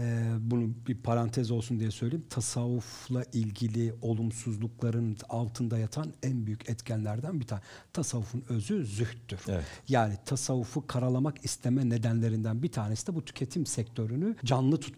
e, bunu bir parantez olsun diye söyleyeyim. Tasavvufla ilgili olumsuzlukların altında yatan en büyük etkenlerden bir tane. Tasavvufun özü zühttür. Evet. Yani tasavvufu karalamak isteme nedenlerinden bir tanesi de bu tüketim sektörünü canlı tutmak.